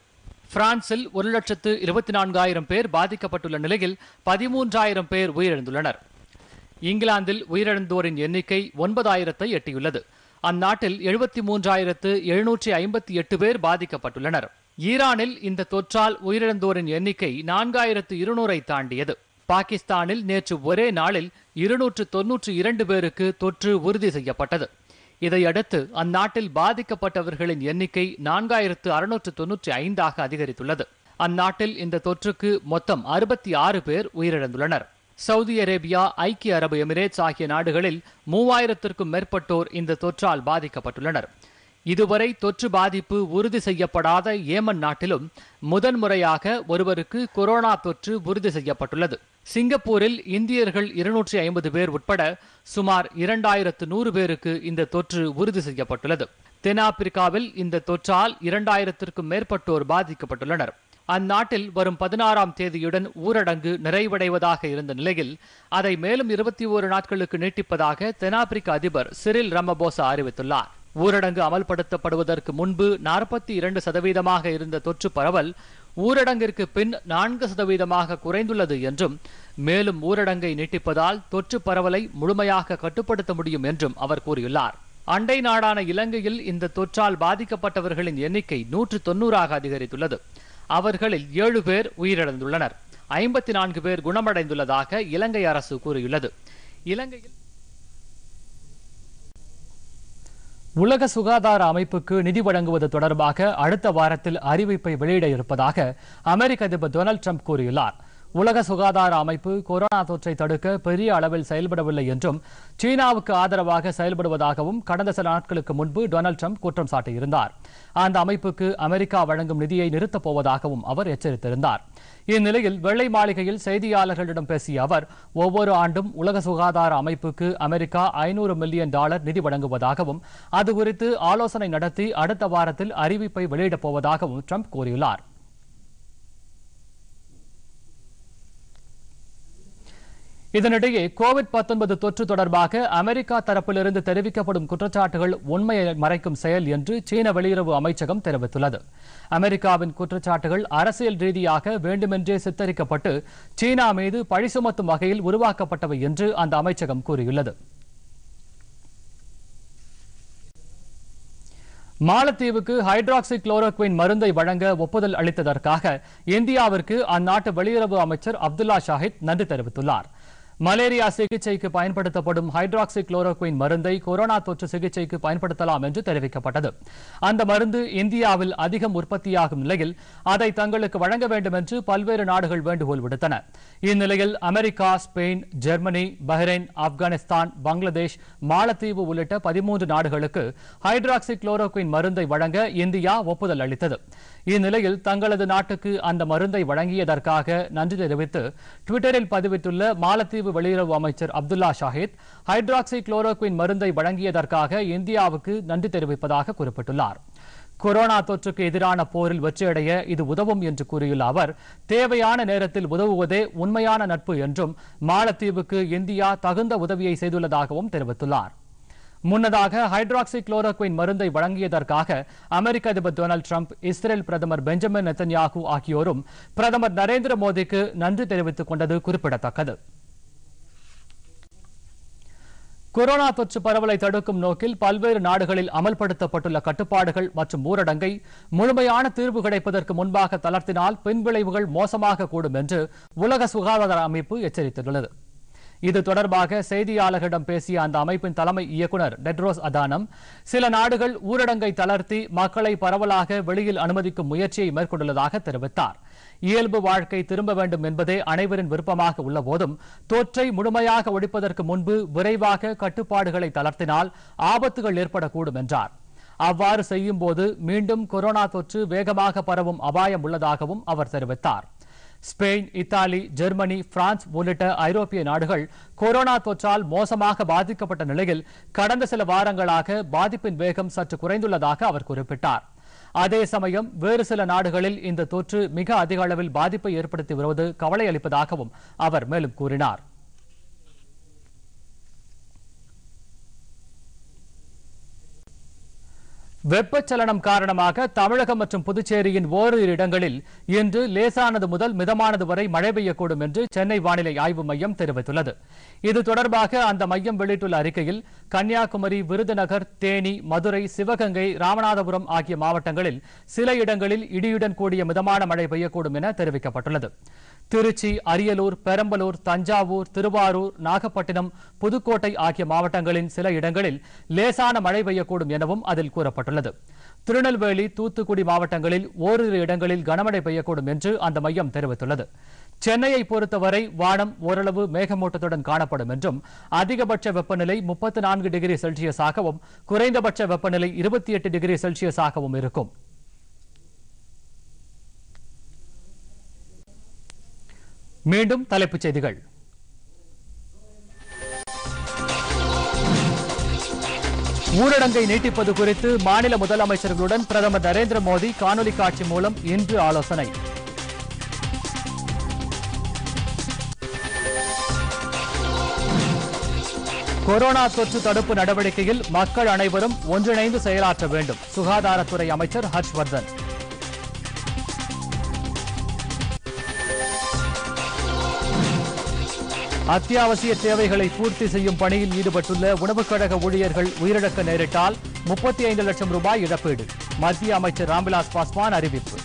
பிரான்சில் ஒரு லட்சத்து இருபத்தி நான்காயிரம் பேர் பாதிக்கப்பட்டுள்ள நிலையில் பதிமூன்றாயிரம் பேர் உயிரிழந்துள்ளனர் இங்கிலாந்தில் உயிரிழந்தோரின் எண்ணிக்கை ஒன்பதாயிரத்தை எட்டியுள்ளது அந்நாட்டில் எழுபத்தி மூன்றாயிரத்து எழுநூற்றி ஐம்பத்தி எட்டு பேர் பாதிக்கப்பட்டுள்ளனர் ஈரானில் இந்த தொற்றால் உயிரிழந்தோரின் எண்ணிக்கை நான்காயிரத்து இருநூறை தாண்டியது பாகிஸ்தானில் நேற்று ஒரே நாளில் இருநூற்று தொன்னூற்று இரண்டு பேருக்கு தொற்று உறுதி செய்யப்பட்டது இதையடுத்து அந்நாட்டில் பாதிக்கப்பட்டவர்களின் எண்ணிக்கை நான்காயிரத்து அறுநூற்று தொன்னூற்றி ஐந்தாக அதிகரித்துள்ளது அந்நாட்டில் இந்த தொற்றுக்கு மொத்தம் அறுபத்தி ஆறு பேர் உயிரிழந்துள்ளனர் சவுதி அரேபியா ஐக்கிய அரபு எமிரேட்ஸ் ஆகிய நாடுகளில் மூவாயிரத்திற்கும் மேற்பட்டோர் இந்த தொற்றால் பாதிக்கப்பட்டுள்ளனர் இதுவரை தொற்று பாதிப்பு உறுதி செய்யப்படாத ஏமன் நாட்டிலும் முதன்முறையாக ஒருவருக்கு கொரோனா தொற்று உறுதி செய்யப்பட்டுள்ளது சிங்கப்பூரில் இந்தியர்கள் இருநூற்றி ஐம்பது பேர் உட்பட சுமார் இரண்டாயிரத்து நூறு பேருக்கு இந்த தொற்று உறுதி செய்யப்பட்டுள்ளது தென்னாப்பிரிக்காவில் இந்த தொற்றால் இரண்டாயிரத்திற்கும் மேற்பட்டோர் பாதிக்கப்பட்டுள்ளனர் அந்நாட்டில் வரும் பதினாறாம் தேதியுடன் ஊரடங்கு நிறைவடைவதாக இருந்த நிலையில் அதை மேலும் இருபத்தி ஓரு நாட்களுக்கு நீட்டிப்பதாக தென்னாப்பிரிக்க அதிபர் சிறில் ரமபோசா அறிவித்துள்ளார் ஊரடங்கு அமல்படுத்தப்படுவதற்கு முன்பு நாற்பத்தி இரண்டு சதவீதமாக இருந்த தொற்று பரவல் ஊரடங்கிற்கு பின் நான்கு சதவீதமாக குறைந்துள்ளது என்றும் மேலும் ஊரடங்கை நீட்டிப்பதால் தொற்று பரவலை முழுமையாக கட்டுப்படுத்த முடியும் என்றும் அவர் கூறியுள்ளார் அண்டை நாடான இலங்கையில் இந்த தொற்றால் பாதிக்கப்பட்டவர்களின் எண்ணிக்கை நூற்று தொன்னூறாக அதிகரித்துள்ளது அவர்களில் ஏழு பேர் உயிரிழந்துள்ளனர் ஐம்பத்தி நான்கு பேர் குணமடைந்துள்ளதாக இலங்கை அரசு கூறியுள்ளது இலங்கையில் உலக சுகாதார அமைப்புக்கு நிதி வழங்குவது தொடர்பாக அடுத்த வாரத்தில் அறிவிப்பை வெளியிட இருப்பதாக அமெரிக்க அதிபர் டொனால்டு ட்ரம்ப் கூறியுள்ளார் உலக சுகாதார அமைப்பு கொரோனா தொற்றை தடுக்க பெரிய அளவில் செயல்படவில்லை என்றும் சீனாவுக்கு ஆதரவாக செயல்படுவதாகவும் கடந்த சில நாட்களுக்கு முன்பு டொனால்டு ட்ரம்ப் குற்றம் சாட்டியிருந்தார் அந்த அமைப்புக்கு அமெரிக்கா வழங்கும் நிதியை நிறுத்தப் போவதாகவும் அவர் எச்சரித்திருந்தார் இந்நிலையில் வெள்ளை மாளிகையில் செய்தியாளர்களிடம் பேசிய அவர் ஒவ்வொரு ஆண்டும் உலக சுகாதார அமைப்புக்கு அமெரிக்கா ஐநூறு மில்லியன் டாலர் நிதி வழங்குவதாகவும் அது குறித்து ஆலோசனை நடத்தி அடுத்த வாரத்தில் அறிவிப்பை வெளியிடப் போவதாகவும் ட்ரம்ப் கூறியுள்ளார் இதனிடையே கோவிட் தொற்று தொடர்பாக அமெரிக்கா தரப்பிலிருந்து தெரிவிக்கப்படும் குற்றச்சாட்டுகள் உண்மையை மறைக்கும் செயல் என்று சீன வெளியுறவு அமைச்சகம் தெரிவித்துள்ளது அமெரிக்காவின் குற்றச்சாட்டுகள் அரசியல் ரீதியாக வேண்டுமென்றே சித்தரிக்கப்பட்டு சீனா மீது பழி சுமத்தும் வகையில் உருவாக்கப்பட்டவை என்று அந்த அமைச்சகம் கூறியுள்ளது மாலத்தீவுக்கு ஹைட்ராக்சி குளோரோக்வின் மருந்தை வழங்க ஒப்புதல் அளித்ததற்காக இந்தியாவிற்கு அந்நாட்டு வெளியுறவு அமைச்சர் அப்துல்லா ஷாஹித் நன்றி தெரிவித்துள்ளார் மலேரியா சிகிச்சைக்கு பயன்படுத்தப்படும் ஹைட்ராக்சி குளோரோக்வின் மருந்தை கொரோனா தொற்று சிகிச்சைக்கு பயன்படுத்தலாம் என்று தெரிவிக்கப்பட்டது அந்த மருந்து இந்தியாவில் அதிகம் உற்பத்தியாகும் நிலையில் அதை தங்களுக்கு வழங்க வேண்டும் என்று பல்வேறு நாடுகள் வேண்டுகோள் விடுத்தன இந்நிலையில் America Spain Germany Bahrain Afghanistan Bangladesh மாலத்தீவு உள்ளிட்ட பதிமூன்று நாடுகளுக்கு ஹைட்ராக்சி குளோரோக்வின் மருந்தை வழங்க இந்தியா ஒப்புதல் அளித்தது இந்நிலையில் தங்களது நாட்டுக்கு அந்த மருந்தை வழங்கியதற்காக நன்றி தெரிவித்து டுவிட்டரில் பதிவிட்டுள்ள மாலத்தீவு வெளியுறவு அமைச்சர் அப்துல்லா ஷாஹித் ஹைட்ராக்சி குளோரோக்வின் மருந்தை வழங்கியதற்காக இந்தியாவுக்கு நன்றி தெரிவிப்பதாக குறிப்பிட்டுள்ளார் கொரோனா தொற்றுக்கு எதிரான போரில் வெற்றியடைய இது உதவும் என்று கூறியுள்ள அவர் தேவையான நேரத்தில் உதவுவதே உண்மையான நட்பு என்றும் மாலத்தீவுக்கு இந்தியா தகுந்த உதவியை செய்துள்ளதாகவும் தெரிவித்துள்ளார் முன்னதாக ஹைட்ராக்சி குளோரோக்வின் மருந்தை வழங்கியதற்காக அமெரிக்க அதிபர் டொனால்டு டிரம்ப் இஸ்ரேல் பிரதமர் பெஞ்சமின் நெத்தன்யாகு ஆகியோரும் பிரதமர் நரேந்திர மோடிக்கு நன்றி தெரிவித்துக் கொண்டது குறிப்பிடத்தக்கது கொரோனா தொற்று பரவலை தடுக்கும் நோக்கில் பல்வேறு நாடுகளில் அமல்படுத்தப்பட்டுள்ள கட்டுப்பாடுகள் மற்றும் ஊரடங்கை முழுமையான தீர்வு கிடைப்பதற்கு முன்பாக தளர்த்தினால் பின்விளைவுகள் மோசமாக கூடும் என்று உலக சுகாதார அமைப்பு எச்சரித்துள்ளது இது தொடர்பாக செய்தியாளர்களிடம் பேசிய அந்த அமைப்பின் தலைமை இயக்குநர் டெட்ரோஸ் அதானம் சில நாடுகள் ஊரடங்கை தளர்த்தி மக்களை பரவலாக வெளியில் அனுமதிக்கும் முயற்சியை மேற்கொண்டுள்ளதாக தெரிவித்தார் இயல்பு வாழ்க்கை திரும்ப வேண்டும் என்பதே அனைவரின் விருப்பமாக உள்ளபோதும் தொற்றை முழுமையாக ஒழிப்பதற்கு முன்பு விரைவாக கட்டுப்பாடுகளை தளர்த்தினால் ஆபத்துகள் ஏற்படக்கூடும் என்றார் அவ்வாறு செய்யும்போது மீண்டும் கொரோனா தொற்று வேகமாக பரவும் அபாயம் உள்ளதாகவும் அவர் தெரிவித்தார் ஸ்பெயின் இத்தாலி ஜெர்மனி பிரான்ஸ் உள்ளிட்ட ஐரோப்பிய நாடுகள் கொரோனா தொற்றால் மோசமாக பாதிக்கப்பட்ட நிலையில் கடந்த சில வாரங்களாக பாதிப்பின் வேகம் சற்று குறைந்துள்ளதாக அவர் குறிப்பிட்டார் அதே சமயம் வேறு சில நாடுகளில் இந்த தொற்று மிக அதிக அளவில் பாதிப்பை ஏற்படுத்தி வருவது கவலையளிப்பதாகவும் அவர் மேலும் கூறினாா் வெப்பச்சலனம் காரணமாக தமிழகம் மற்றும் புதுச்சேரியின் ஓரிரு இடங்களில் இன்று லேசானது முதல் மிதமானது வரை மழை பெய்யக்கூடும் என்று சென்னை வானிலை ஆய்வு மையம் தெரிவித்துள்ளது இது தொடர்பாக அந்த மையம் வெளியிட்டுள்ள அறிக்கையில் கன்னியாகுமரி விருதுநகர் தேனி மதுரை சிவகங்கை ராமநாதபுரம் ஆகிய மாவட்டங்களில் சில இடங்களில் இடியுடன் கூடிய மிதமான மழை பெய்யக்கூடும் என தெரிவிக்கப்பட்டுள்ளது திருச்சி அரியலூர் பெரம்பலூர் தஞ்சாவூர் திருவாரூர் நாகப்பட்டினம் புதுக்கோட்டை ஆகிய மாவட்டங்களின் சில இடங்களில் லேசான மழை பெய்யக்கூடும் எனவும் அதில் கூறப்பட்டுள்ளது திருநெல்வேலி தூத்துக்குடி மாவட்டங்களில் ஓரிரு இடங்களில் கனமழை பெய்யக்கூடும் என்று அந்த மையம் தெரிவித்துள்ளது சென்னையை பொறுத்தவரை வானம் ஓரளவு மேகமூட்டத்துடன் காணப்படும் என்றும் அதிகபட்ச வெப்பநிலை முப்பத்தி நான்கு டிகிரி செல்சியஸாகவும் குறைந்தபட்ச வெப்பநிலை இருபத்தி எட்டு டிகிரி செல்சியஸாகவும் இருக்கும் மீண்டும் தலைப்புச் செய்திகள் ஊரடங்கை நீட்டிப்பது குறித்து மாநில முதலமைச்சர்களுடன் பிரதமர் நரேந்திர மோடி காணொலி காட்சி மூலம் இன்று ஆலோசனை கொரோனா தொற்று தடுப்பு நடவடிக்கையில் மக்கள் அனைவரும் ஒன்றிணைந்து செயலாற்ற வேண்டும் சுகாதாரத்துறை அமைச்சர் ஹர்ஷ்வர்தன் அத்தியாவசிய தேவைகளை பூர்த்தி செய்யும் பணியில் ஈடுபட்டுள்ள உணவுக் கழக ஊழியர்கள் உயிரிழக்க நேரிட்டால் முப்பத்தி ஐந்து லட்சம் ரூபாய் இழப்பீடு மத்திய அமைச்சர் ராம்விலாஸ் பாஸ்வான் அறிவிப்பு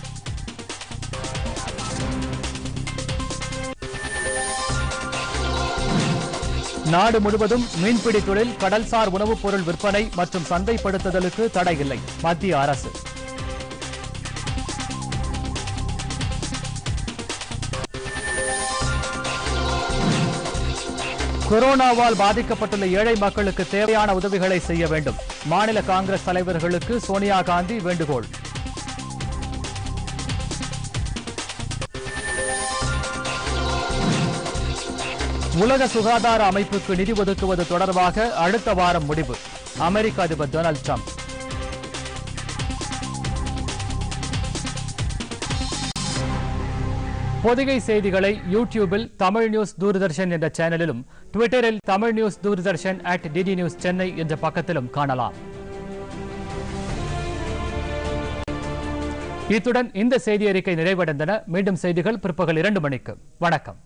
நாடு முழுவதும் மீன்பிடி தொழில் கடல்சார் உணவுப் பொருள் விற்பனை மற்றும் சந்தைப்படுத்துதலுக்கு தடை இல்லை மத்திய அரசு கொரோனாவால் பாதிக்கப்பட்டுள்ள ஏழை மக்களுக்கு தேவையான உதவிகளை செய்ய வேண்டும் மாநில காங்கிரஸ் தலைவர்களுக்கு சோனியா காந்தி வேண்டுகோள் உலக சுகாதார அமைப்புக்கு நிதி ஒதுக்குவது தொடர்பாக அடுத்த வாரம் முடிவு அமெரிக்க அதிபர் டொனால்டு டிரம்ப் பொதிகை செய்திகளை யூடியூபில் தமிழ் நியூஸ் தூர்தர்ஷன் என்ற சேனலிலும் ட்விட்டரில் Tamil news Doordarshan at DD news Chennai என்ற பக்கத்திலும் காணலாம் இத்துடன் இந்த செய்தி அறிக்கை நிறைவடைந்தன மீண்டும் செய்திகள் பிற்பகல் இரண்டு மணிக்கு வணக்கம்